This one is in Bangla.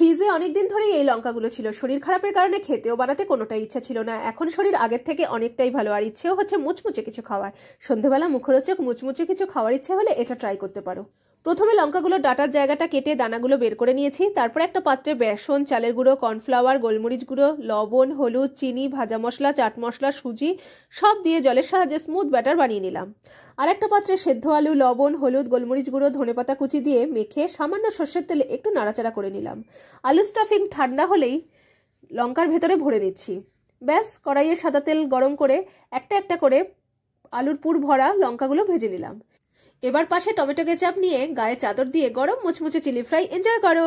ফ্রিজে অনেকদিন ধরেই এই লঙ্কাগুলো ছিল শরীর খারাপের কারণে খেতেও বানাতে কোনোটাই ইচ্ছা ছিল না এখন শরীর আগের থেকে অনেকটাই ভালো আর ইচ্ছেও হচ্ছে মুচমুচে কিছু খাওয়ার সন্ধেবেলা মুখরোচক মুচমুচে কিছু খাওয়ার ইচ্ছে হলে এটা ট্রাই করতে পারো প্রথমে লঙ্কাগুলো ডাটার জায়গাটা কেটে দানাগুলো বের করে নিয়েছি তারপর একটা পাত্রে বেসন চালের গুঁড়ো কর্নফ্লাওয়ার গোলমরিচ গুঁড়ো লবণ হলুদ চিনি ভাজা মশলা চাট মশলা সুজি সব দিয়ে জলের সাহায্যে স্মুথ ব্যাটার বানিয়ে নিলাম আর একটা পাত্রে সেদ্ধ আলু লবণ হলুদ গোলমরিচ গুঁড়ো ধনেপাতা কুচি দিয়ে মেখে সামান্য সর্ষের তেলে একটু নাড়াচাড়া করে নিলাম আলু স্টাফিং ঠান্ডা হলেই লঙ্কার ভেতরে ভরে নিচ্ছি ব্যাস কড়াইয়ে সাদা তেল গরম করে একটা একটা করে আলুর পুর ভরা লঙ্কাগুলো ভেজে নিলাম এবার পাশে টমেটো কেচাপ নিয়ে গায়ে চাদর দিয়ে গরম মুচমুচে চিলি ফ্রাই এনজয় করো